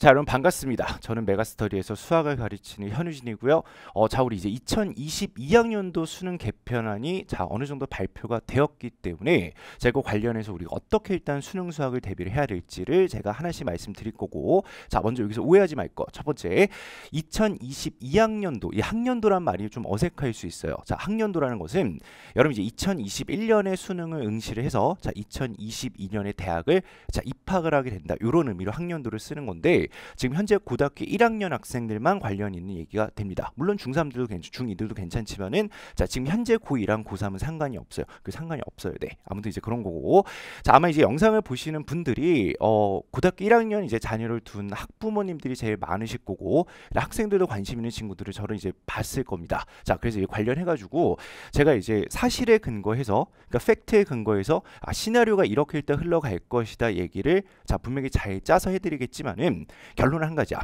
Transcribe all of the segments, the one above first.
자 여러분 반갑습니다. 저는 메가스터디에서 수학을 가르치는 현우진이고요. 어, 자 우리 이제 2022학년도 수능 개편안이 자 어느 정도 발표가 되었기 때문에 제가 관련해서 우리가 어떻게 일단 수능 수학을 대비를 해야 될지를 제가 하나씩 말씀드릴 거고 자 먼저 여기서 오해하지 말거첫 번째 2022학년도 이 학년도란 말이 좀 어색할 수 있어요. 자 학년도라는 것은 여러분 이제 2021년에 수능을 응시를 해서 자 2022년에 대학을 자 입학을 하게 된다 이런 의미로 학년도를 쓰는 건데 지금 현재 고등학교 1학년 학생들만 관련 있는 얘기가 됩니다. 물론 중3들도 괜찮, 중2들도 괜찮지만은 자, 지금 현재 고2랑 고3은 상관이 없어요. 그 상관이 없어요. 네. 아무튼 이제 그런 거고. 자, 아마 이제 영상을 보시는 분들이 어, 고등학교 1학년 이제 자녀를 둔 학부모님들이 제일 많으실 거고 학생들도 관심 있는 친구들을 저는 이제 봤을 겁니다. 자, 그래서 관련해 가지고 제가 이제 사실에 근거해서 그러니까 팩트에 근거해서 아, 시나리오가 이렇게 일단 흘러갈 것이다 얘기를 자, 분명히 잘 짜서 해 드리겠지만은 결론을한 가지야.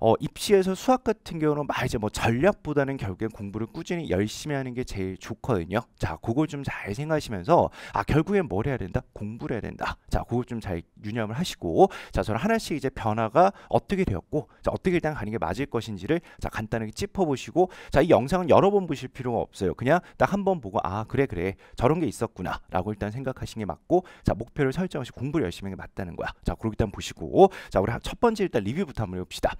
어, 입시에서 수학 같은 경우는 막 이제 뭐 전략보다는 결국엔 공부를 꾸준히 열심히 하는 게 제일 좋거든요. 자, 그걸 좀 잘 생각하시면서 아 결국엔 뭘 해야 된다? 공부를 해야 된다. 자, 그걸 좀 잘 유념을 하시고 자, 저는 하나씩 이제 변화가 어떻게 되었고 자, 어떻게 일단 가는 게 맞을 것인지를 자 간단하게 짚어보시고 자, 이 영상은 여러 번 보실 필요가 없어요. 그냥 딱 한 번 보고 아 그래 그래 저런 게 있었구나라고 일단 생각하신게 맞고 자 목표를 설정하시 공부를 열심히 하는 게 맞다는 거야. 자, 그렇게 일단 보시고 자 우리 첫 번째 일단 리뷰부터 한번 해봅시다.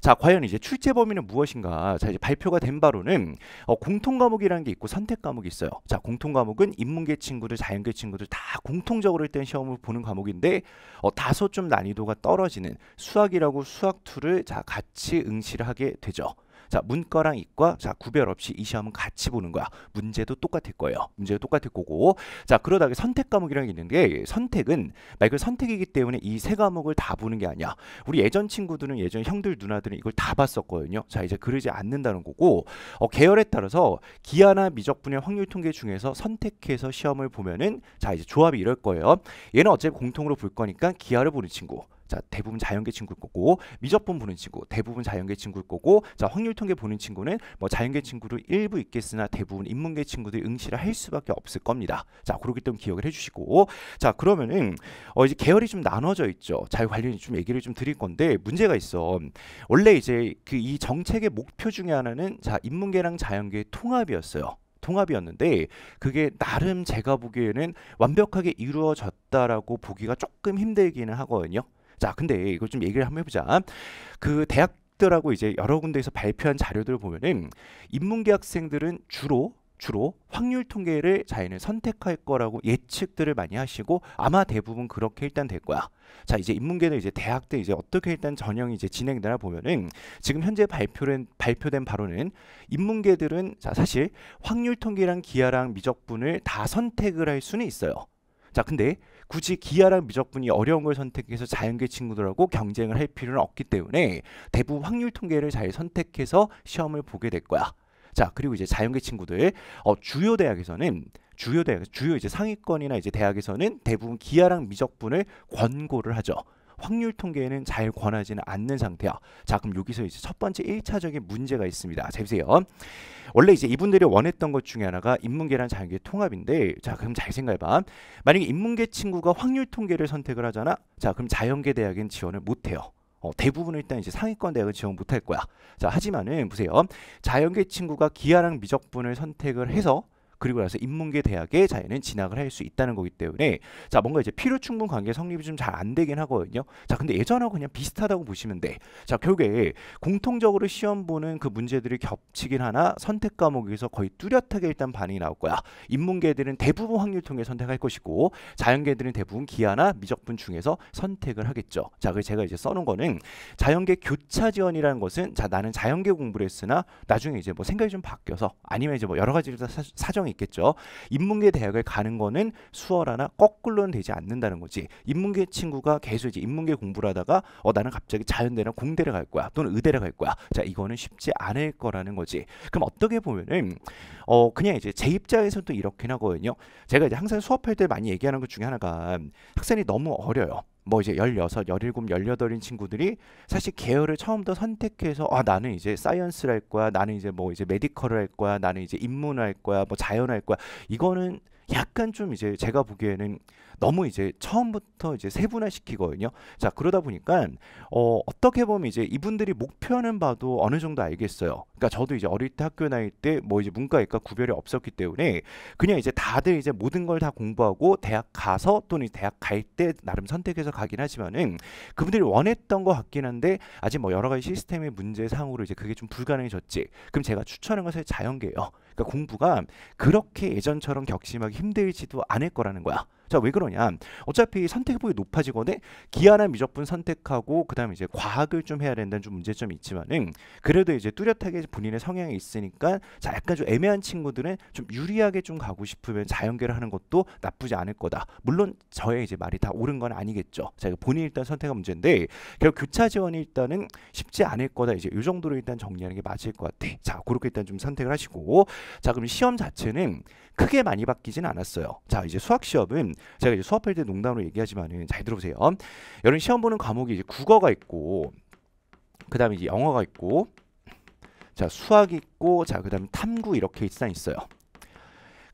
자, 과연 이제 출제 범위는 무엇인가? 자, 이제 발표가 된 바로는 어, 공통 과목이라는 게 있고 선택 과목이 있어요. 자, 공통 과목은 인문계 친구들, 자연계 친구들 다 공통적으로 일단 시험을 보는 과목인데 어, 다소 좀 난이도가 떨어지는 수학이라고 수학 툴을 자 같이 응시를 하게 되죠. 자, 문과랑 이과 자, 구별 없이 이 시험은 같이 보는 거야. 문제도 똑같을 거예요. 문제도 똑같을 거고. 자, 그러다가 선택 과목이라는 게 있는데 선택은 말 그대로 선택이기 때문에 이 세 과목을 다 보는 게 아니야. 우리 예전 친구들은 예전 형들 누나들은 이걸 다 봤었거든요. 자, 이제 그러지 않는다는 거고. 어, 계열에 따라서 기하나 미적 분야 확률 통계 중에서 선택해서 시험을 보면은 자, 이제 조합이 이럴 거예요. 얘는 어차피 공통으로 볼 거니까 기하를 보는 친구. 자 대부분 자연계 친구일 거고 미적분 보는 친구 대부분 자연계 친구일 거고 자 확률 통계 보는 친구는 뭐 자연계 친구도 일부 있겠으나 대부분 인문계 친구들이 응시를 할 수밖에 없을 겁니다. 자 그렇기 때문에 기억을 해주시고 자 그러면은 어 이제 계열이 좀 나눠져 있죠. 자유 관련이 좀 얘기를 좀 드릴 건데 문제가 있어. 원래 이제 그 이 정책의 목표 중에 하나는 자 인문계랑 자연계의 통합이었어요. 통합이었는데 그게 나름 제가 보기에는 완벽하게 이루어졌다라고 보기가 조금 힘들기는 하거든요. 자, 근데 이걸 좀 얘기를 한번 해보자. 그 대학 들하고 이제 여러 군데에서 발표한 자료들을 보면은 인문계 학생들은 주로 주로 확률 통계를 자연을 선택할 거라고 예측들을 많이 하시고 아마 대부분 그렇게 일단 될 거야. 자 이제 인문계는 이제 대학 때 이제 어떻게 일단 전형이 이제 진행되나 보면은 지금 현재 발표된 발표된 바로는 인문계들은 자 사실 확률 통계랑 기하랑 미적분을 다 선택을 할 수는 있어요. 자 근데 굳이 기아랑 미적분이 어려운 걸 선택해서 자연계 친구들하고 경쟁을 할 필요는 없기 때문에 대부분 확률 통계를 잘 선택해서 시험을 보게 될 거야. 자 그리고 이제 자연계 친구들 어, 주요 대학에서는 주요 대학 주요 이제 상위권이나 이제 대학에서는 대부분 기아랑 미적분을 권고를 하죠. 확률 통계에는 잘 권하지는 않는 상태야. 자, 그럼 여기서 이제 첫 번째 1차적인 문제가 있습니다. 잘 보세요. 원래 이제 이분들이 원했던 것 중에 하나가 인문계랑 자연계 통합인데 자, 그럼 잘 생각해 봐. 만약에 인문계 친구가 확률 통계를 선택을 하잖아. 자, 그럼 자연계 대학엔 지원을 못 해요. 어, 대부분 은 일단 이제 상위권 대학은 지원 못할 거야. 자, 하지만은 보세요. 자연계 친구가 기아랑 미적분을 선택을 해서 그리고 나서 인문계 대학에 자연은 진학을 할 수 있다는 거기 때문에 자 뭔가 이제 필요 충분 관계 성립이 좀 잘 안 되긴 하거든요. 자 근데 예전하고 그냥 비슷하다고 보시면 돼. 자 결국에 공통적으로 시험 보는 그 문제들이 겹치긴 하나 선택 과목에서 거의 뚜렷하게 일단 반응이 나올 거야. 인문계들은 대부분 확률 통해 선택할 것이고 자연계들은 대부분 기하나 미적분 중에서 선택을 하겠죠. 자 그래서 제가 이제 써놓은 거는 자연계 교차 지원이라는 것은 자 나는 자연계 공부를 했으나 나중에 이제 뭐 생각이 좀 바뀌어서 아니면 이제 뭐 여러 가지 사정 설명이 있겠죠. 인문계 대학을 가는 거는 수월하나 거꾸로는 되지 않는다는 거지. 인문계 친구가 계속 이제 인문계 공부를 하다가 어 나는 갑자기 자연대나 공대를 갈 거야. 또는 의대를 갈 거야. 자, 이거는 쉽지 않을 거라는 거지. 그럼 어떻게 보면은 어 그냥 이제 제 입장에서는 이렇긴 하거든요. 제가 이제 항상 수업할 때 많이 얘기하는 것 중에 하나가 학생이 너무 어려요. 뭐 이제 16, 17, 18인 친구들이 사실 계열을 처음부터 선택해서 아 나는 이제 사이언스를 할 거야. 나는 이제 뭐 이제 메디컬을 할 거야. 나는 이제 인문을 할 거야. 뭐 자연을 할 거야. 이거는 약간 좀 이제 제가 보기에는 너무 이제 처음부터 이제 세분화시키거든요. 자 그러다 보니까 어, 어떻게 보면 이제 이분들이 목표는 봐도 어느 정도 알겠어요. 그러니까 저도 이제 어릴 때 학교 나이 때 뭐 이제 문과이과 구별이 없었기 때문에 그냥 이제 다들 이제 모든 걸 다 공부하고 대학 가서 또는 대학 갈 때 나름 선택해서 가긴 하지만은 그분들이 원했던 것 같긴 한데 아직 뭐 여러 가지 시스템의 문제상으로 이제 그게 좀 불가능해졌지. 그럼 제가 추천한 것은 자연계예요. 그러니까 공부가 그렇게 예전처럼 격심하기 힘들지도 않을 거라는 거야. 자왜 그러냐 어차피 선택폭이 높아지거든 기아나 미적분 선택하고 그 다음에 이제 과학을 좀 해야 된다는 좀 문제점이 있지만은 그래도 이제 뚜렷하게 본인의 성향이 있으니까 자 약간 좀 애매한 친구들은 좀 유리하게 좀 가고 싶으면 자연계를 하는 것도 나쁘지 않을 거다 물론 저의 이제 말이 다 옳은 건 아니겠죠 자 본인 일단 선택한 문제인데 결국 교차 지원이 일단은 쉽지 않을 거다 이제 요 정도로 일단 정리하는 게 맞을 것 같아 자 그렇게 일단 좀 선택을 하시고 자 그럼 시험 자체는 크게 많이 바뀌진 않았어요. 자 이제 수학 시험은 제가 이제 수업할 때 농담으로 얘기하지만은 잘 들어보세요. 여러분 시험 보는 과목이 이제 국어가 있고 그 다음에 이제 영어가 있고 자 수학 있고 자그 다음에 탐구 이렇게 일단 있어요.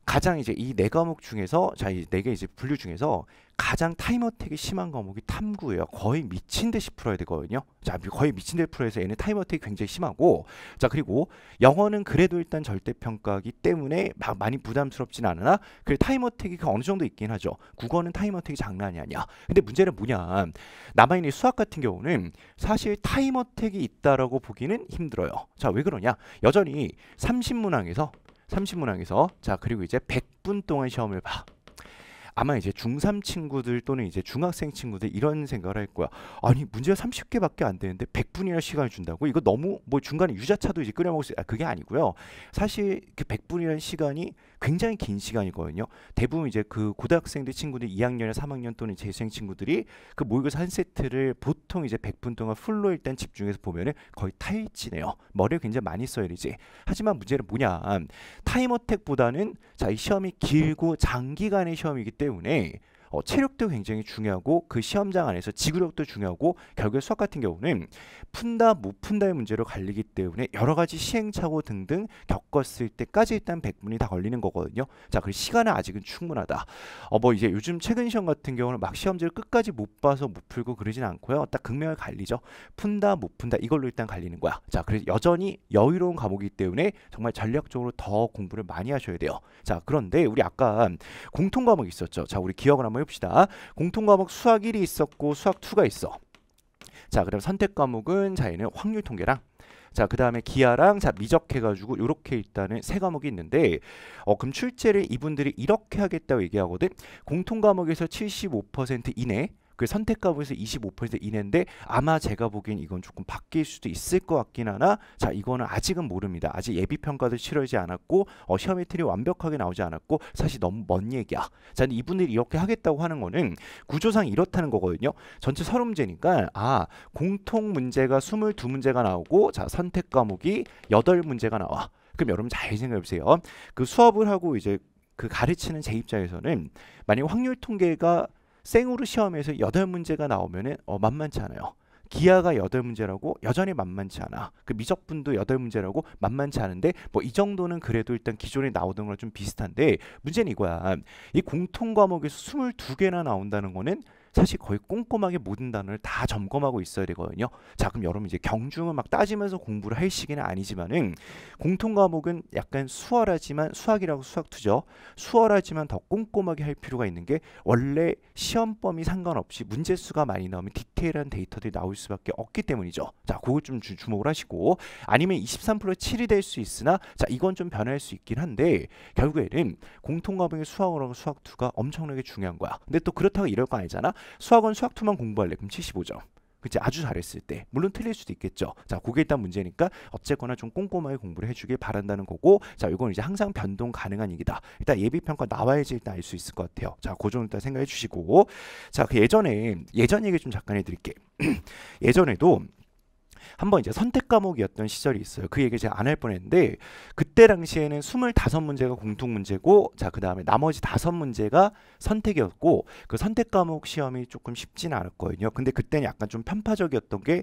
가장 이제 이네 과목 중에서 자이네개 이제 분류 중에서 가장 타임 어택이 심한 과목이 탐구예요. 거의 미친 듯이 풀어야 되거든요. 자, 거의 미친 듯이 풀어서 얘는 타임 어택이 굉장히 심하고 자, 그리고 영어는 그래도 일단 절대 평가기 때문에 막 많이 부담스럽진 않으나 그 타임 어택이 그 어느 정도 있긴 하죠. 국어는 타임 어택이 장난이 아니야. 근데 문제는 뭐냐? 남아 있는 수학 같은 경우는 사실 타임 어택이 있다라고 보기는 힘들어요. 자, 왜 그러냐? 여전히 30문항에서 30문항에서 자 그리고 이제 100분 동안 시험을 봐 아마 이제 중3 친구들 또는 이제 중학생 친구들 이런 생각을 할 거야. 아니, 문제가 30개밖에 안 되는데 100분이나 시간을 준다고? 이거 너무 뭐 중간에 유자차도 이제 끓여 먹을 수 아, 그게 아니고요. 사실 그 100분이라는 시간이 굉장히 긴 시간이거든요. 대부분 이제 그 고등학생들 친구들 2학년이나 3학년 또는 재수생 친구들이 그 모의고사 한 세트를 보통 이제 100분 동안 풀로 일단 집중해서 보면은 거의 타이치네요. 머리를 굉장히 많이 써야 되지. 하지만 문제는 뭐냐? 타임 어택보다는 자, 이 시험이 길고 장기간의 시험이기 때문에 어, 체력도 굉장히 중요하고 그 시험장 안에서 지구력도 중요하고 결국에 수학 같은 경우는 푼다 못 푼다의 문제로 갈리기 때문에 여러 가지 시행착오 등등 겪었을 때까지 일단 100분이 다 걸리는 거거든요. 자, 그 시간은 아직은 충분하다. 어, 뭐 이제 요즘 최근 시험 같은 경우는 막 시험지를 끝까지 못 봐서 못 풀고 그러진 않고요. 딱 극명하게 갈리죠. 푼다 못 푼다 이걸로 일단 갈리는 거야. 자, 그래서 여전히 여유로운 과목이기 때문에 정말 전략적으로 더 공부를 많이 하셔야 돼요. 자, 그런데 우리 아까 공통 과목이 있었죠. 자, 우리 기억을 한번 해봅시다. 공통과목 수학 1이 있었고 수학 2가 있어. 자 그럼 선택 과목은 자 얘는 확률 통계랑 자, 그 다음에 기아랑 자 미적해가지고 이렇게 일단은 세 과목이 있는데 어, 금출제를 이분들이 이렇게 하겠다고 얘기하거든 공통 과목에서 75% 이내 그 선택값에서 25% 이내인데 아마 제가 보기엔 이건 조금 바뀔 수도 있을 것 같긴 하나 자 이거는 아직은 모릅니다. 아직 예비 평가도 치러지지 않았고 어, 시험의 틀이 완벽하게 나오지 않았고 사실 너무 먼 얘기야. 자 이분들이 이렇게 하겠다고 하는 거는 구조상 이렇다는 거거든요. 전체 서른 문제니까 아 공통 문제가 22문제가 나오고 자 선택 과목이 8문제가 나와. 그럼 여러분 잘 생각해 보세요. 그 수업을 하고 이제 그 가르치는 제 입장에서는 만약 확률 통계가 생으로 시험에서 여덟 문제가 나오면은 어, 만만치 않아요. 기아가 여덟 문제라고 여전히 만만치 않아. 그 미적분도 여덟 문제라고 만만치 않은데 뭐 이 정도는 그래도 일단 기존에 나오던 거랑 좀 비슷한데 문제는 이거야. 이 공통 과목에서 스물개나 나온다는 거는 사실 거의 꼼꼼하게 모든 단어를 다 점검하고 있어야 되거든요. 자 그럼 여러분 이제 경중은 막 따지면서 공부를 할 시기는 아니지만은 공통 과목은 약간 수월하지만 수학이라고 수학투죠. 수월하지만 더 꼼꼼하게 할 필요가 있는 게 원래 시험범위 상관없이 문제수가 많이 나오면 디테일한 데이터들이 나올 수밖에 없기 때문이죠. 자 그걸 좀 주, 주목을 하시고 아니면 23% 7이 될 수 있으나 자 이건 좀 변할 수 있긴 한데 결국에는 공통 과목의 수학으로 수학투가 엄청나게 중요한 거야. 근데 또 그렇다고 이럴 거 아니잖아. 수학은 수학투만 공부할래 그럼 75점 그치 아주 잘했을 때 물론 틀릴 수도 있겠죠 자 그게 일단 문제니까 어쨌거나 좀 꼼꼼하게 공부를 해주길 바란다는 거고 자 이건 이제 항상 변동 가능한 얘기다 일단 예비평가 나와야지 일단 알 수 있을 것 같아요 자고 그 정도 일단 생각해 주시고 자그 예전에 예전 얘기 좀 잠깐 해드릴게 예전에도 한번 이제 선택 과목이었던 시절이 있어요. 그 얘기 제가 안 할 뻔했는데 그 그때 당시에는 25문제가 공통 문제고 자 그다음에 나머지 5 문제가 선택이었고 그 선택 과목 시험이 조금 쉽진 않았거든요. 근데 그때는 약간 좀 편파적이었던 게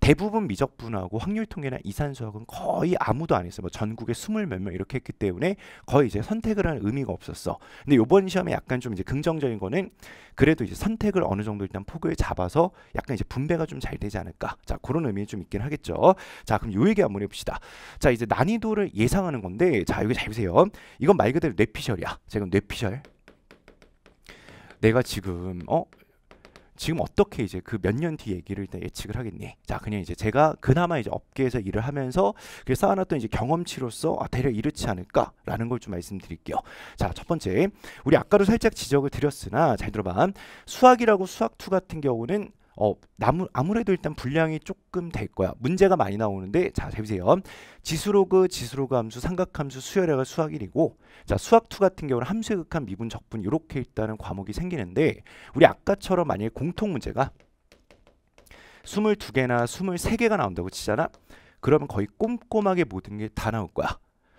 대부분 미적분하고 확률 통계나 이산 수학은 거의 아무도 안 했어요. 뭐 전국에 2 0몇명 이렇게 했기 때문에 거의 이제 선택을 하는 의미가 없었어. 근데 요번 시험에 약간 좀 이제 긍정적인 거는 그래도 이제 선택을 어느 정도 일단 폭을 잡아서 약간 이제 분배가 좀 잘 되지 않을까. 자, 그런 의미 좀 있긴 하겠죠. 자, 그럼 요 얘기 한번 해 봅시다. 자, 이제 난이도를 예상하는 해당하는 건데 자 여기 잘 보세요. 이건 말 그대로 뇌피셜이야. 지금 뇌피셜. 내가 지금 어 지금 어떻게 이제 그 몇 년 뒤 얘기를 일단 예측을 하겠니? 자, 그냥 이제 제가 그나마 이제 업계에서 일을 하면서 그 쌓아놨던 이제 경험치로서 아, 대략 이렇지 않을까라는 걸 좀 말씀드릴게요. 자, 첫 번째, 우리 아까도 살짝 지적을 드렸으나 잘 들어봐. 수학이라고 수학2 같은 경우는 어, 나무, 아무래도 일단 분량이 조금 될 거야. 문제가 많이 나오는데 자, 보세요. 지수로그, 지수로그 함수, 삼각함수, 수열해가 수학1이고 자, 수학2 같은 경우는 함수의 극한, 미분, 적분 이렇게 일단은 과목이 생기는데 우리 아까처럼 만약에 공통 문제가 22개나 23개가 나온다고 치잖아. 그러면 거의 꼼꼼하게 모든 게 다 나올 거야.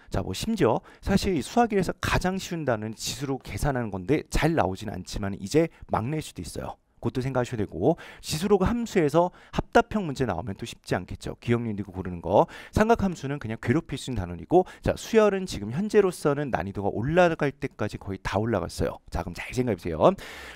자, 뭐 심지어 사실 수학1에서 가장 쉬운 단는 지수로 계산하는 건데 잘 나오진 않지만 이제 막낼 수도 있어요. 그것도 생각하셔야 되고 지수로가 함수에서 합답형 문제 나오면 또 쉽지 않겠죠. 기억률이고 고르는 거. 삼각함수는 그냥 괴롭힐 수 있는 단원이고 자 수열은 지금 현재로서는 난이도가 올라갈 때까지 거의 다 올라갔어요. 자 그럼 잘 생각해보세요.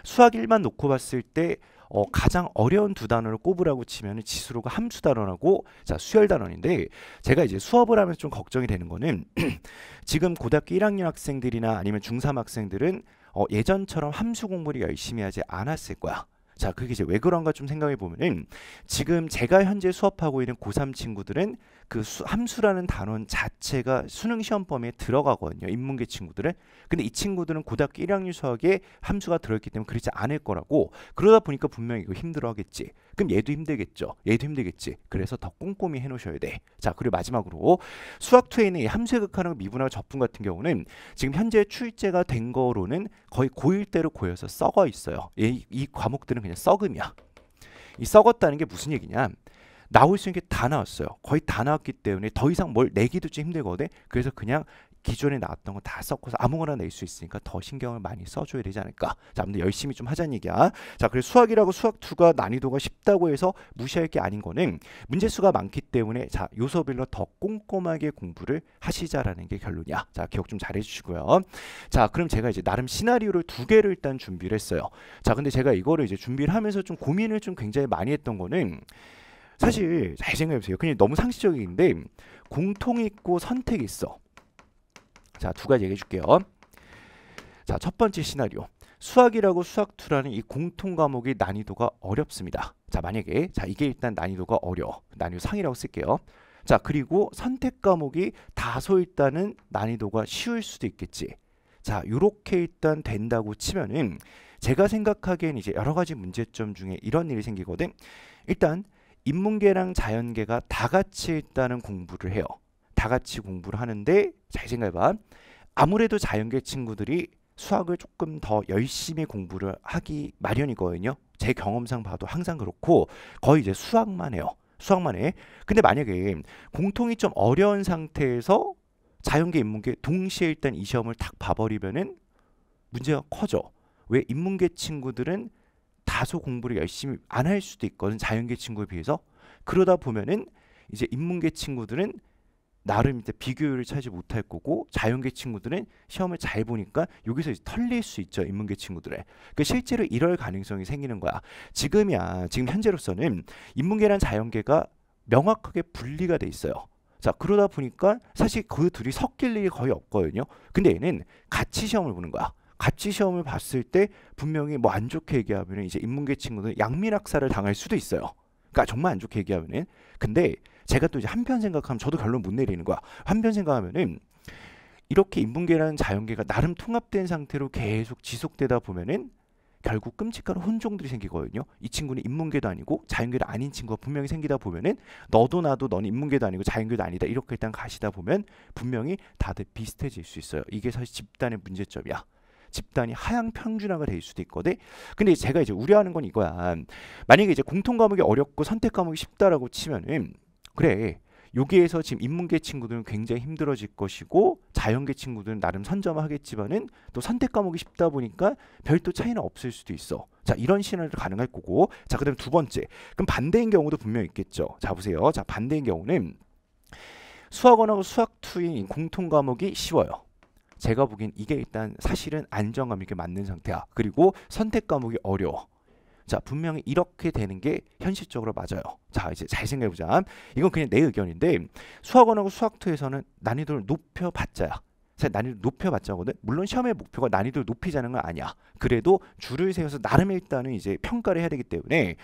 수학 1만 놓고 봤을 때 어, 가장 어려운 두단원을 꼽으라고 치면 지수로가 함수 단원하고 자 수열 단원인데 제가 이제 수업을 하면서 좀 걱정이 되는 거는 지금 고등학교 1학년 학생들이나 아니면 중 3 학생들은 어, 예전처럼 함수 공부를 열심히 하지 않았을 거야. 자, 그게 이제 왜 그런가 좀 생각해 보면은 지금 제가 현재 수업하고 있는 고3 친구들은 그 수, 함수라는 단원 자체가 수능 시험 범위에 들어가거든요. 인문계 친구들은. 근데 이 친구들은 고등학교 1학년 수학에 함수가 들어있기 때문에 그렇지 않을 거라고 그러다 보니까 분명히 이거 힘들어 하겠지. 그럼 얘도 힘들겠죠. 얘도 힘들겠지. 그래서 더 꼼꼼히 해놓으셔야 돼. 자, 그리고 마지막으로 수학 2에 있는 함수극하는 미분하고 적분 같은 경우는 지금 현재 출제가 된 거로는 거의 고일대로 고여서 썩어 있어요. 이, 이 과목들은 그냥 썩음이야. 이 썩었다는 게 무슨 얘기냐? 나올 수 있는 게 다 나왔어요. 거의 다 나왔기 때문에 더 이상 뭘 내기도 좀 힘들거든. 그래서 그냥 기존에 나왔던 거 다 섞어서 아무거나 낼 수 있으니까 더 신경을 많이 써줘야 되지 않을까. 자, 아무튼 열심히 좀 하자는 얘기야. 자, 그래서 수학이라고 수학 2가 난이도가 쉽다고 해서 무시할 게 아닌 거는 문제수가 많기 때문에 자, 요소별로 더 꼼꼼하게 공부를 하시자라는 게 결론이야. 자, 기억 좀 잘해 주시고요. 자, 그럼 제가 이제 나름 시나리오를 두 개를 일단 준비를 했어요. 자, 근데 제가 이거를 이제 준비를 하면서 좀 고민을 좀 굉장히 많이 했던 거는 사실 잘 생각해보세요. 그냥 너무 상식적인데 공통 있고 선택 있어. 자, 두 가지 얘기해 줄게요. 자, 첫 번째 시나리오. 수학이라고 수학2라는 이 공통 과목이 난이도가 어렵습니다. 자, 만약에 자, 이게 일단 난이도가 어려 난이도 상이라고 쓸게요. 자, 그리고 선택 과목이 다소 일단은 난이도가 쉬울 수도 있겠지. 자, 요렇게 일단 된다고 치면은 제가 생각하기엔 이제 여러 가지 문제점 중에 이런 일이 생기거든. 일단 인문계랑 자연계가 다 같이 일단은 공부를 해요. 다 같이 공부를 하는데 잘 생각해봐. 아무래도 자연계 친구들이 수학을 조금 더 열심히 공부를 하기 마련이거든요. 제 경험상 봐도 항상 그렇고 거의 이제 수학만 해요. 수학만 해. 근데 만약에 공통이 좀 어려운 상태에서 자연계 인문계 동시에 일단 이 시험을 탁 봐버리면은 문제가 커져. 왜 인문계 친구들은 다소 공부를 열심히 안 할 수도 있거든 자연계 친구에 비해서 그러다 보면은 이제 인문계 친구들은 나름 이제 비교율을 차지 못할 거고 자연계 친구들은 시험을 잘 보니까 여기서 털릴 수 있죠 인문계 친구들의 그 실제로 이럴 가능성이 생기는 거야 지금이야 지금 현재로서는 인문계랑 자연계가 명확하게 분리가 돼 있어요 자 그러다 보니까 사실 그 둘이 섞일 일이 거의 없거든요 근데 얘는 같이 시험을 보는 거야 같이 시험을 봤을 때 분명히 뭐 안 좋게 얘기하면 이제 인문계 친구는 양민학사를 당할 수도 있어요 그러니까 정말 안 좋게 얘기하면은 근데 제가 또 이제 한편 생각하면 저도 결론 못 내리는 거야. 한편 생각하면은 이렇게 인분계라는 자연계가 나름 통합된 상태로 계속 지속되다 보면은 결국 끔찍한 혼종들이 생기거든요. 이 친구는 인문계도 아니고 자연계도 아닌 친구가 분명히 생기다 보면은 너도 나도 넌 인문계도 아니고 자연계도 아니다 이렇게 일단 가시다 보면 분명히 다들 비슷해질 수 있어요. 이게 사실 집단의 문제점이야. 집단이 하향 평준화가 될 수도 있거든. 근데 제가 이제 우려하는 건 이거야. 만약에 이제 공통 과목이 어렵고 선택 과목이 쉽다라고 치면은 그래 여기에서 지금 인문계 친구들은 굉장히 힘들어질 것이고 자연계 친구들은 나름 선점하겠지만은 또 선택 과목이 쉽다 보니까 별도 차이는 없을 수도 있어. 자 이런 시나리오도 가능할 거고 자 그다음 두 번째 그럼 반대인 경우도 분명 있겠죠. 자 보세요. 자 반대인 경우는 수학원하고 수학투인 공통 과목이 쉬워요. 제가 보기엔 이게 일단 사실은 안정감 있게 맞는 상태야. 그리고 선택 과목이 어려워. 자 분명히 이렇게 되는 게 현실적으로 맞아요. 자 이제 잘 생각해보자. 이건 그냥 내 의견인데 수학원하고 수학투에서는 난이도를 높여봤자 난이도 높여봤자 거든 물론 시험의 목표가 난이도를 높이자는 건 아니야. 그래도 줄을 세워서 나름 의 일단은 이제 평가를 해야 되기 때문에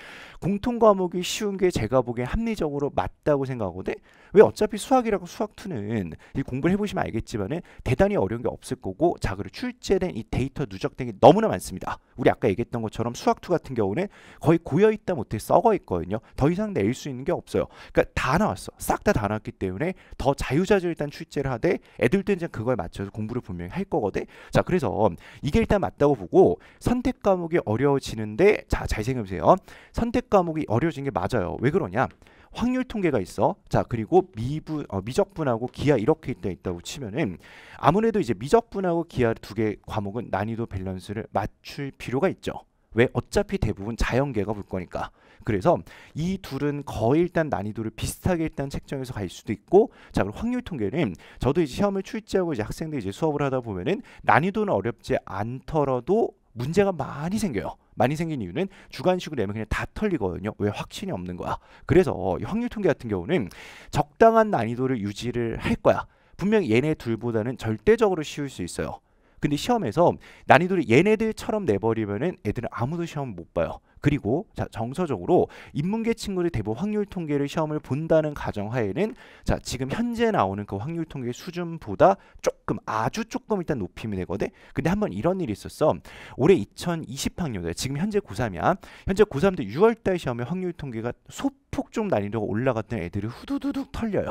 공통 과목이 쉬운 게 제가 보기엔 합리적으로 맞다고 생각하거든. 왜 어차피 수학이라고 수학2는 공부를 해보시면 알겠지만은 대단히 어려운 게 없을 거고 자그로 출제된 이 데이터 누적된 게 너무나 많습니다. 우리 아까 얘기했던 것처럼 수학2 같은 경우는 거의 고여있다 못해 썩어 있거든요. 더 이상 낼 수 있는 게 없어요. 그러니까 다 나왔어. 싹 다 다 나왔기 때문에 더 자유자재로 일단 출제를 하되 애들도 이제 그걸 맞 맞춰서 공부를 분명히 할 거거든. 자, 그래서 이게 일단 맞다고 보고 선택 과목이 어려워지는데 자, 잘 생각해 보세요. 선택 과목이 어려워진 게 맞아요. 왜 그러냐? 확률 통계가 있어. 자, 그리고 미분, 어, 미적분하고 기하 이렇게 있다 있다고 치면은 아무래도 이제 미적분하고 기하 두 개 과목은 난이도 밸런스를 맞출 필요가 있죠. 왜 어차피 대부분 자연계가 볼 거니까 그래서 이 둘은 거의 일단 난이도를 비슷하게 일단 책정해서 갈 수도 있고 자 그럼 확률 통계는 저도 이제 시험을 출제하고 이제 학생들이 제 수업을 하다 보면은 난이도는 어렵지 않더라도 문제가 많이 생겨요. 많이 생긴 이유는 주관식으로 내면 그냥 다 털리거든요. 왜 확신이 없는 거야. 그래서 이 확률 통계 같은 경우는 적당한 난이도를 유지를 할 거야. 분명 히 얘네 둘보다는 절대적으로 쉬울 수 있어요. 근데 시험에서 난이도를 얘네들처럼 내버리면은 애들은 아무도 시험 못 봐요. 그리고 자, 정서적으로 인문계 친구들 대부분 확률 통계를 시험을 본다는 가정하에는 자 지금 현재 나오는 그 확률 통계 수준보다 조금 아주 조금 일단 높이 되거든 근데 한번 이런 일이 있었어 올해 2020학년도에 지금 현재 고3이야 현재 고3 때 6월달 시험의 확률 통계가 소폭 좀 난이도가 올라갔던 애들이 후두두둑 털려요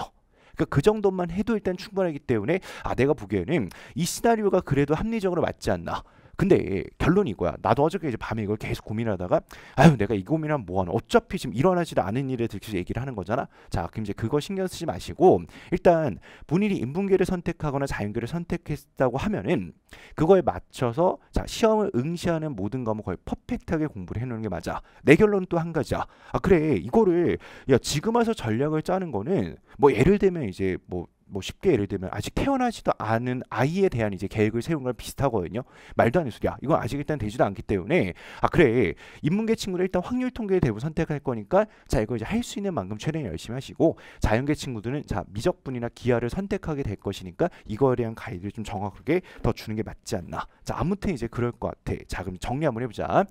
그러니까 그 정도만 해도 일단 충분하기 때문에 아 내가 보기에는 이 시나리오가 그래도 합리적으로 맞지 않나. 근데 결론이 이거야. 나도 어저께 이제 밤에 이걸 계속 고민하다가 아유 내가 이 고민하면 뭐하나. 어차피 지금 일어나지도 않은 일에 대해서 얘기를 하는 거잖아. 자 그럼 이제 그거 신경 쓰지 마시고 일단 본인이 인분계를 선택하거나 자연계를 선택했다고 하면은 그거에 맞춰서 자 시험을 응시하는 모든 과목 거의 퍼펙트하게 공부를 해놓는 게 맞아. 내 결론은 또 한 가지야. 아 그래 이거를 야 지금 와서 전략을 짜는 거는 뭐 예를 들면 이제 뭐뭐 쉽게 예를 들면 아직 태어나지도 않은 아이에 대한 이제 계획을 세운 걸 비슷하거든요. 말도 안 되는 소리야. 이건 아직 일단 되지도 않기 때문에 아 그래 인문계 친구를 일단 확률 통계 대부 선택할 거니까 자 이거 이제 할 수 있는 만큼 최대한 열심히 하시고 자연계 친구들은 자 미적분이나 기하를 선택하게 될 것이니까 이거에 대한 가이드를 좀 정확하게 더 주는 게 맞지 않나. 자 아무튼 이제 그럴 것 같아. 자 그럼 정리 한번 해보자.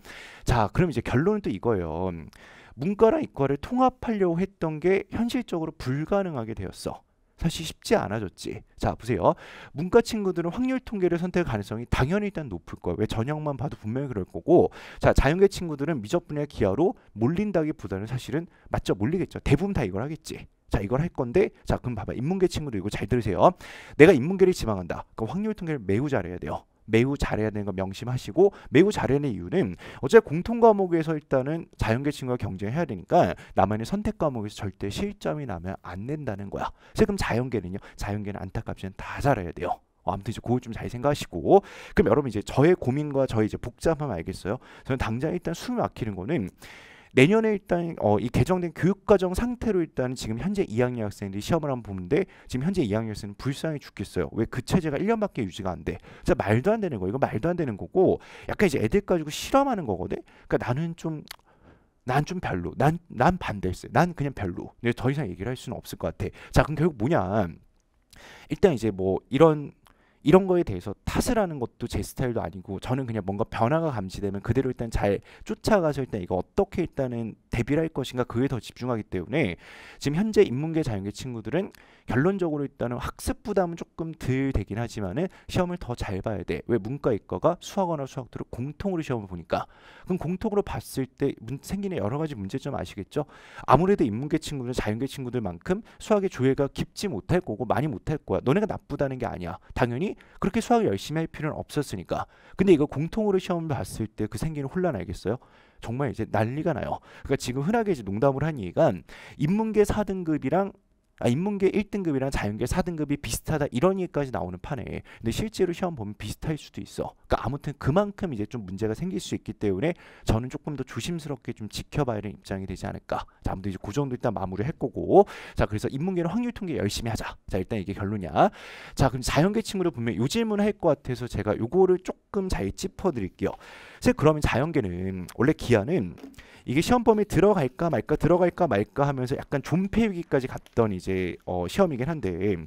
자 그럼 이제 결론은 또 이거예요. 문과랑 이과를 통합하려고 했던 게 현실적으로 불가능하게 되었어. 사실 쉽지 않아졌지. 자 보세요. 문과 친구들은 확률 통계를 선택할 가능성이 당연히 일단 높을 거예요. 왜 전형만 봐도 분명히 그럴 거고 자 자연계 친구들은 미적 분야 기하로 몰린다기보다는 사실은 맞죠 몰리겠죠. 대부분 다 이걸 하겠지. 자 이걸 할 건데 자 그럼 봐봐 인문계 친구들 이거 잘 들으세요. 내가 인문계를 지망한다. 그럼 확률 통계를 매우 잘해야 돼요. 매우 잘해야 되는 거 명심하시고 매우 잘해야되는 이유는 어제 공통 과목에서 일단은 자연계 친구가 경쟁해야 되니까 나만의 선택 과목에서 절대 실점이 나면 안 된다는 거야. 그래 그럼 자연계는요. 자연계는 안타깝지만 다 잘해야 돼요. 어, 아무튼 이제 그걸좀 잘 생각하시고 그럼 여러분 이제 저의 고민과 저의 이제 복잡함 알겠어요? 저는 당장 일단 숨을 막히는 거는 내년에 일단 어, 이 개정된 교육과정 상태로 일단 지금 현재 2학년 학생들이 시험을 한번 보는데 지금 현재 2학년 학생은 불쌍해 죽겠어요. 왜 그 체제가 1년밖에 유지가 안 돼? 진짜 말도 안 되는 거. 예요 이거 말도 안 되는 거고 약간 이제 애들 가지고 실험하는 거거든. 그러니까 나는 좀 난 좀 별로. 난, 난 반대했어요. 난 그냥 별로. 근데 더 이상 얘기를 할 수는 없을 것 같아. 자, 그럼 결국 뭐냐. 일단 이제 뭐 이런 이런 거에 대해서 탓을 하는 것도 제 스타일도 아니고 저는 그냥 뭔가 변화가 감지되면 그대로 일단 잘 쫓아가서 일단 이거 어떻게 일단은 대비를 할 것인가 그에 더 집중하기 때문에 지금 현재 인문계 자연계 친구들은 결론적으로 일단은 학습 부담은 조금 덜 되긴 하지만은 시험을 더 잘 봐야 돼. 왜 문과 이과가 수학원어 수학들을 공통으로 시험을 보니까 그럼 공통으로 봤을 때 생기는 여러 가지 문제점 아시겠죠? 아무래도 인문계 친구들은 자연계 친구들만큼 수학의 조예가 깊지 못할 거고 많이 못할 거야. 너네가 나쁘다는 게 아니야. 당연히 그렇게 수학을 열심히 할 필요는 없었으니까. 근데 이거 공통으로 시험 봤을 때 그 생기는 혼란 알겠어요? 정말 이제 난리가 나요. 그러니까 지금 흔하게 이제 농담을 한 얘기가 인문계 4등급이랑 아, 인문계 1등급이랑 자연계 4등급이 비슷하다 이런 얘기까지 나오는 판에 근데 실제로 시험 보면 비슷할 수도 있어 그러니까 아무튼 그만큼 이제 좀 문제가 생길 수 있기 때문에 저는 조금 더 조심스럽게 좀 지켜봐야 하는 입장이 되지 않을까 자 아무튼 이제 그 정도 일단 마무리 했고고 자 그래서 인문계는 확률 통계 열심히 하자 자 일단 이게 결론이야 자 그럼 자연계 친구들 보면 요 질문 을할 것 같아서 제가 요거를 조금 잘 짚어 드릴게요 그래서 그러면 자연계는 원래 기아는 이게 시험범위 들어갈까 말까 들어갈까 말까 하면서 약간 존폐 위기까지 갔던 이제 어, 시험이긴 한데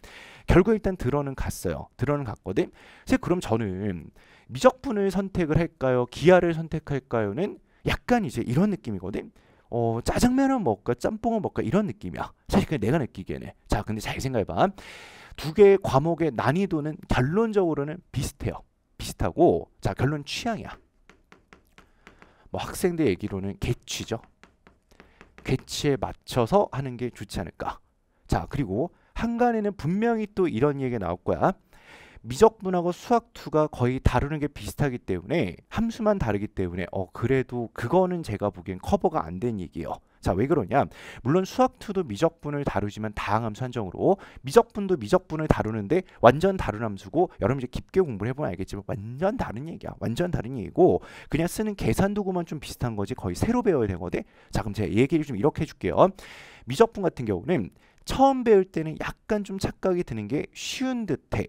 결국 일단 들어는 갔어요. 들어는 갔거든. 그래 그럼 저는 미적분을 선택을 할까요? 기하를 선택할까요?는 약간 이제 이런 느낌이거든. 어, 짜장면을 먹까 짬뽕을 먹까 이런 느낌이야. 사실 그냥 내가 느끼기에는. 자, 근데 잘 생각해봐. 두 개의 과목의 난이도는 결론적으로는 비슷해요. 비슷하고 자 결론 취향이야. 뭐 학생들 얘기로는 개취죠. 개취에 맞춰서 하는 게 좋지 않을까. 자 그리고 한간에는 분명히 또 이런 얘기가 나올 거야. 미적분하고 수학2가 거의 다루는 게 비슷하기 때문에 함수만 다르기 때문에 어 그래도 그거는 제가 보기엔 커버가 안 된 얘기예요. 자, 왜 그러냐? 물론 수학2도 미적분을 다루지만 다항함수 한정으로 미적분도 미적분을 다루는데 완전 다른 함수고 여러분 이제 깊게 공부를 해보면 알겠지만 완전 다른 얘기야. 완전 다른 얘기고 그냥 쓰는 계산 도구만 좀 비슷한 거지 거의 새로 배워야 되거든. 자, 그럼 제가 얘기를 좀 이렇게 해줄게요. 미적분 같은 경우는 처음 배울 때는 약간 좀 착각이 드는 게 쉬운 듯해.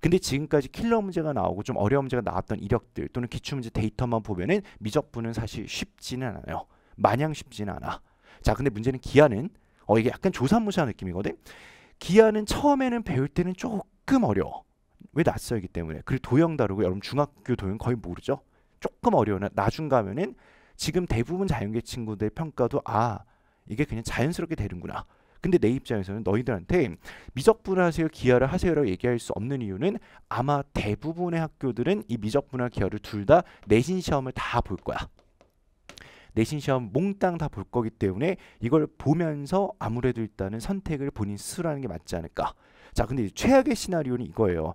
근데 지금까지 킬러 문제가 나오고 좀 어려운 문제가 나왔던 이력들 또는 기출 문제 데이터만 보면은 미적분은 사실 쉽지는 않아요. 마냥 쉽진 않아. 자, 근데 문제는 기아는 어 이게 약간 조산무사 느낌이거든. 기아는 처음에는 배울 때는 조금 어려워. 왜 낯설기 때문에. 그리고 도형 다르고 여러분 중학교 도형 거의 모르죠. 조금 어려우나 나중 가면은 지금 대부분 자연계 친구들 평가도 아 이게 그냥 자연스럽게 되는구나. 근데 내 입장에서는 너희들한테 미적분하세요 기아를 하세요라고 얘기할 수 없는 이유는 아마 대부분의 학교들은 이 미적분화 기아를 둘 다 내신 시험을 다 볼 거야. 내신 시험 몽땅 다 볼 거기 때문에 이걸 보면서 아무래도 일단은 선택을 본인 스스로 하는 게 맞지 않을까. 자, 근데 이제 최악의 시나리오는 이거예요.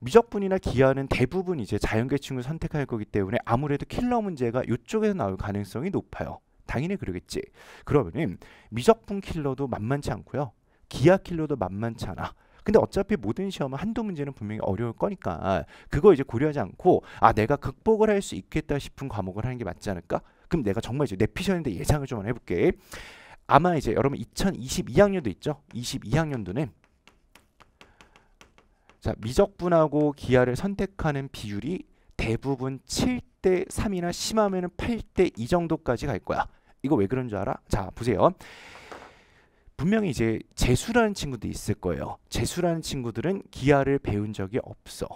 미적분이나 기하는 대부분 이제 자연계층을 선택할 거기 때문에 아무래도 킬러 문제가 이쪽에서 나올 가능성이 높아요. 당연히 그러겠지. 그러면은 미적분 킬러도 만만치 않고요. 기하 킬러도 만만치 않아. 근데 어차피 모든 시험은 한두 문제는 분명히 어려울 거니까 그거 이제 고려하지 않고 아 내가 극복을 할 수 있겠다 싶은 과목을 하는 게 맞지 않을까? 그럼 내가 정말 이제 내 피셜인데 예상을 좀 해볼게. 아마 이제 여러분 2022학년도 있죠. 22학년도는 자 미적분하고 기하를 선택하는 비율이 대부분 7대 3이나 심하면 8대 2 정도까지 갈 거야. 이거 왜 그런 줄 알아? 자 보세요. 분명히 이제 재수라는 친구도 있을 거예요. 재수라는 친구들은 기하를 배운 적이 없어.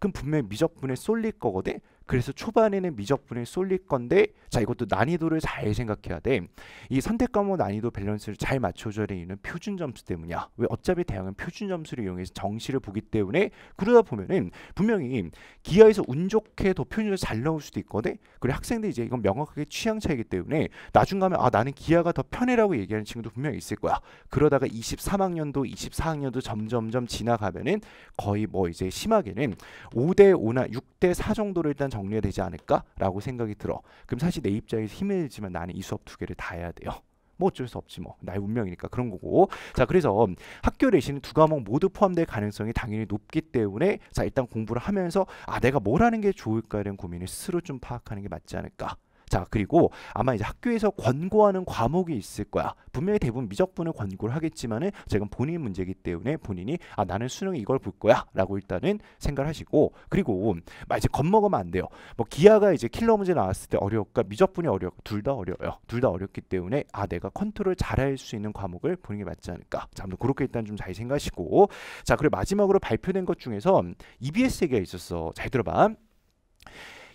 그럼 분명히 미적분에 쏠릴 거거든. 그래서 초반에는 미적분에 쏠릴 건데 자 이것도 난이도를 잘 생각해야 돼. 이 선택 과목 난이도 밸런스를 잘 맞춰줘야 되는 표준 점수 때문이야. 왜 어차피 대학은 표준 점수를 이용해서 정시를 보기 때문에 그러다 보면은 분명히 기아에서 운 좋게 더 표준을 잘 나올 수도 있거든. 그리고 학생들이 이제 이건 명확하게 취향 차이기 때문에 나중 가면 아 나는 기아가 더 편해라고 얘기하는 친구도 분명히 있을 거야. 그러다가 23학년도 24학년도 점점점 지나가면은 거의 뭐 이제 심하게는 5대 5나 6대 4 정도를 일단 정리가 되지 않을까라고 생각이 들어. 그럼 사실 내 입장에서 힘들지만 나는 이 수업 두 개를 다 해야 돼요. 뭐 어쩔 수 없지 뭐 나의 운명이니까 그런 거고 자 그래서 학교 내신은 두 과목 모두 포함될 가능성이 당연히 높기 때문에 자 일단 공부를 하면서 아 내가 뭘 하는 게 좋을까 이런 고민을 스스로 좀 파악하는 게 맞지 않을까 자 그리고 아마 이제 학교에서 권고하는 과목이 있을 거야 분명히 대부분 미적분을 권고를 하겠지만은 지금 본인 문제이기 때문에 본인이 아 나는 수능에 이걸 볼 거야 라고 일단은 생각을 하시고 그리고 막 이제 겁먹으면 안 돼요 뭐 기아가 이제 킬러 문제 나왔을 때 어려울까 미적분이 어려워 둘다 어려워요 둘 다 어렵기 때문에 아 내가 컨트롤 잘 할 수 있는 과목을 보는 게 맞지 않을까 자 아무튼 그렇게 일단 좀 잘 생각하시고 자 그리고 마지막으로 발표된 것 중에서 EBS 얘기가 있었어 잘 들어봐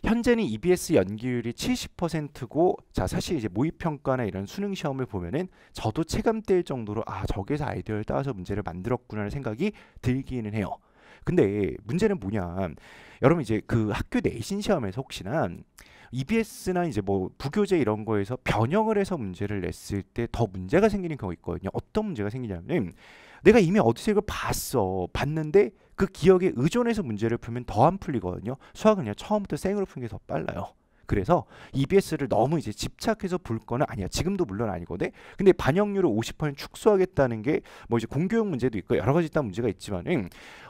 현재는 EBS 연기율이 70%고 자 사실 이제 모의 평가나 이런 수능 시험을 보면은 저도 체감될 정도로 아 저기서 아이디어를 따서 문제를 만들었구나라는 생각이 들기는 해요. 근데 문제는 뭐냐 여러분 이제 그 학교 내신 시험에서 혹시나 EBS나 이제 뭐 부교재 이런 거에서 변형을 해서 문제를 냈을 때 더 문제가 생기는 경우가 있거든요. 어떤 문제가 생기냐면 내가 이미 어디서 이걸 봤어. 봤는데 그 기억에 의존해서 문제를 풀면 더 안 풀리거든요. 수학은 그냥 처음부터 생으로 푸는 게 더 빨라요. 그래서 EBS를 너무 이제 집착해서 볼 거는 아니야. 지금도 물론 아니거든. 근데 반영률을 50% 축소하겠다는 게 뭐 이제 공교육 문제도 있고 여러 가지 있 다른 문제가 있지만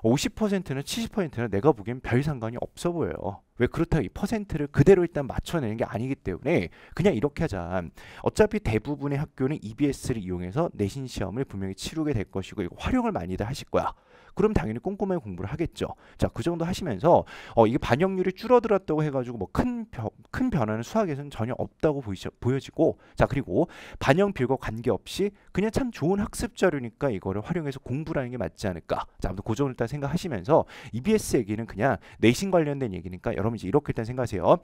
50%는 70%는 내가 보기엔 별 상관이 없어 보여요. 왜 그렇다고 이 퍼센트를 그대로 일단 맞춰내는 게 아니기 때문에 그냥 이렇게 하자. 어차피 대부분의 학교는 EBS를 이용해서 내신 시험을 분명히 치르게 될 것이고 이거 활용을 많이들 하실 거야. 그럼 당연히 꼼꼼하게 공부를 하겠죠. 자, 그 정도 하시면서 어, 이게 반영률이 줄어들었다고 해가지고 뭐 큰 큰 변화는 수학에서는 전혀 없다고 보이셔, 보여지고 자 그리고 반영비율과 관계없이 그냥 참 좋은 학습 자료니까 이거를 활용해서 공부라는 게 맞지 않을까. 자, 아무튼 고 그 점을 일단 생각하시면서 EBS 얘기는 그냥 내신 관련된 얘기니까 여러분 이제 이렇게 일단 생각하세요.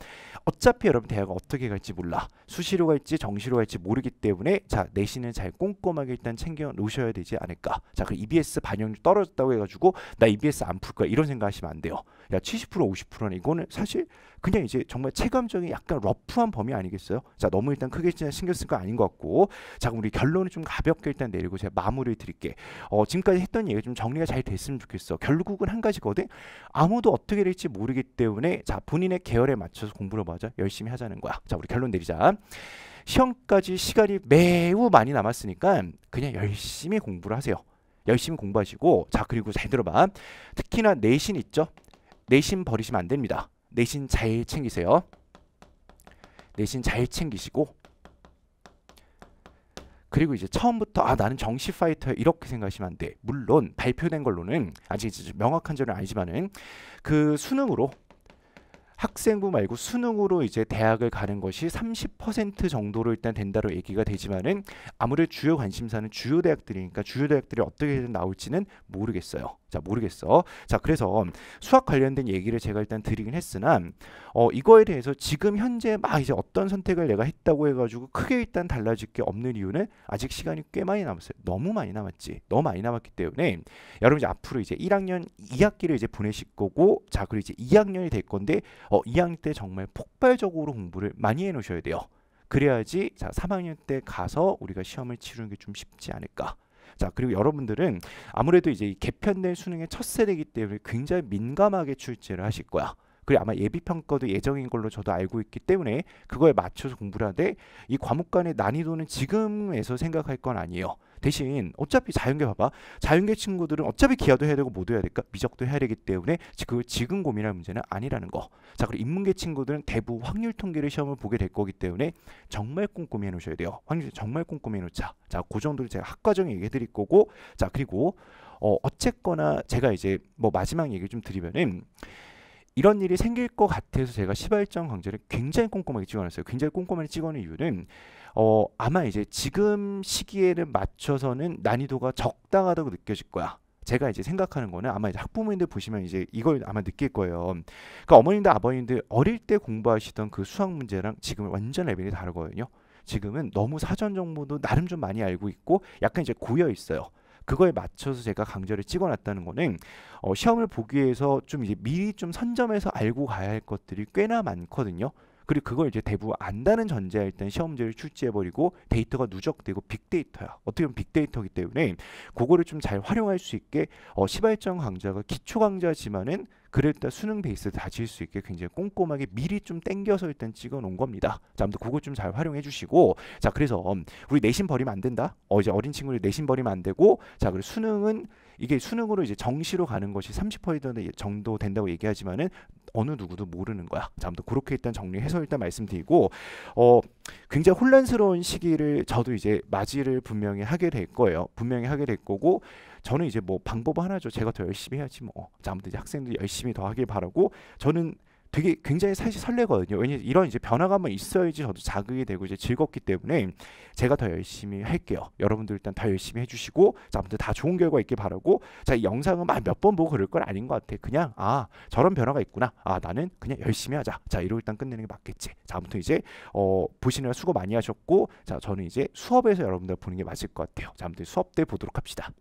어차피 여러분 대학 어떻게 갈지 몰라. 수시로 갈지 정시로 갈지 모르기 때문에 자 내신은 잘 꼼꼼하게 일단 챙겨 놓으셔야 되지 않을까. 자, 그 EBS 반영률 떨어졌다고 해 해가지고 나 EBS 안 풀 거야 이런 생각하시면 안 돼요. 야 70% 50%는 이거는 사실 그냥 이제 정말 체감적인 약간 러프한 범위 아니겠어요? 자 너무 일단 크게 신경 쓴거 아닌 것 같고 자 그럼 우리 결론을 좀 가볍게 일단 내리고 제가 마무리 드릴게. 어 지금까지 했던 얘기 좀 정리가 잘 됐으면 좋겠어. 결국은 한 가지거든. 아무도 어떻게 될지 모르기 때문에 자 본인의 계열에 맞춰서 공부를 맞아 열심히 하자는 거야. 자 우리 결론 내리자. 시험까지 시간이 매우 많이 남았으니까 그냥 열심히 공부를 하세요. 열심히 공부하시고 자 그리고 잘 들어봐 특히나 내신 있죠 내신 버리시면 안 됩니다 내신 잘 챙기세요 내신 잘 챙기시고 그리고 이제 처음부터 아 나는 정시 파이터 이렇게 생각하시면 안 돼. 물론 발표된 걸로는 아직 명확한 점은 아니지만은 그 수능으로 학생부 말고 수능으로 이제 대학을 가는 것이 30% 정도로 일단 된다로 얘기가 되지만은 아무래도 주요 관심사는 주요 대학들이니까 주요 대학들이 어떻게든 나올지는 모르겠어요. 자 모르겠어. 자 그래서 수학 관련된 얘기를 제가 일단 드리긴 했으나 어 이거에 대해서 지금 현재 막 이제 어떤 선택을 내가 했다고 해가지고 크게 일단 달라질 게 없는 이유는 아직 시간이 꽤 많이 남았어요. 너무 많이 남았지. 너무 많이 남았기 때문에 여러분 이제 앞으로 이제 1학년 2학기를 이제 보내실 거고 자 그리고 이제 2학년이 될 건데 어 2학년 때 정말 폭발적으로 공부를 많이 해놓으셔야 돼요. 그래야지 자 3학년 때 가서 우리가 시험을 치르는 게 좀 쉽지 않을까. 자 그리고 여러분들은 아무래도 이제 개편된 수능의 첫 세대이기 때문에 굉장히 민감하게 출제를 하실 거야. 그리고 아마 예비평가도 예정인 걸로 저도 알고 있기 때문에 그거에 맞춰서 공부를 하되 이 과목 간의 난이도는 지금에서 생각할 건 아니에요. 대신 어차피 자연계 봐봐. 자연계 친구들은 어차피 기하도 해야 되고 모두 해야 될까? 미적도 해야 되기 때문에 그 지금 고민할 문제는 아니라는 거. 자 그리고 인문계 친구들은 대부 확률 통계를 시험을 보게 될 거기 때문에 정말 꼼꼼히 해놓으셔야 돼요. 확률 정말 꼼꼼히 해놓자. 자그 정도를 제가 학과정에 얘기해드릴 거고 자 그리고 어, 어쨌거나 제가 이제 뭐 마지막 얘기 좀 드리면은 이런 일이 생길 것 같아서 제가 시발점 강좌를 굉장히 꼼꼼하게 찍어놨어요. 굉장히 꼼꼼하게 찍어놓은 이유는 어, 아마 이제 지금 시기에는 맞춰서는 난이도가 적당하다고 느껴질 거야. 제가 이제 생각하는 거는 아마 이제 학부모님들 보시면 이제 이걸 아마 느낄 거예요. 그러니까 어머님들 아버님들 어릴 때 공부하시던 그 수학 문제랑 지금은 완전 레벨이 다르거든요. 지금은 너무 사전 정보도 나름 좀 많이 알고 있고 약간 이제 고여 있어요. 그거에 맞춰서 제가 강좌를 찍어놨다는 거는 어, 시험을 보기 위해서 좀 이제 미리 좀 선점해서 알고 가야 할 것들이 꽤나 많거든요. 그리고 그걸 이제 대부 분 안다는 전제에 일단 시험지를 출제해버리고 데이터가 누적되고 빅데이터야. 어떻게 보면 빅데이터기 이 때문에 그거를 좀 잘 활용할 수 있게 어, 시발점 강좌가 기초 강좌지만은 그럴 때 수능 베이스 다지수 있게 굉장히 꼼꼼하게 미리 좀 땡겨서 일단 찍어 놓은 겁니다. 자, 아무튼 그거 좀잘 활용해 주시고 자, 그래서 음, 우리 내신 버리면 안 된다. 어 이제 어린 친구들 내신 버리면 안 되고 자, 그리고 수능은 이게 수능으로 이제 정시로 가는 것이 30% 정도 된다고 얘기하지만은 어느 누구도 모르는 거야. 자, 아무튼 그렇게 일단 정리해서 일단 말씀드리고 어 굉장히 혼란스러운 시기를 저도 이제 맞이를 분명히 하게 될 거예요. 분명히 하게 될 거고 저는 이제 뭐 방법 하나죠. 제가 더 열심히 해야지 뭐. 자, 아무튼 이제 학생들이 열심히 더 하길 바라고 저는 되게 굉장히 사실 설레거든요. 왜냐 면 이런 이제 변화감만 가 있어야지 저도 자극이 되고 이제 즐겁기 때문에 제가 더 열심히 할게요. 여러분들 일단 더 열심히 해주시고 자 아무튼 다 좋은 결과 있길 바라고 자 이 영상은 아, 몇번 보고 그럴 건 아닌 것 같아. 그냥 아 저런 변화가 있구나. 아 나는 그냥 열심히 하자. 자 이러고 일단 끝내는 게 맞겠지. 자 아무튼 이제 어 보시느라 수고 많이 하셨고 자 저는 이제 수업에서 여러분들 보는 게 맞을 것 같아요. 자 아무튼 수업 때 보도록 합시다.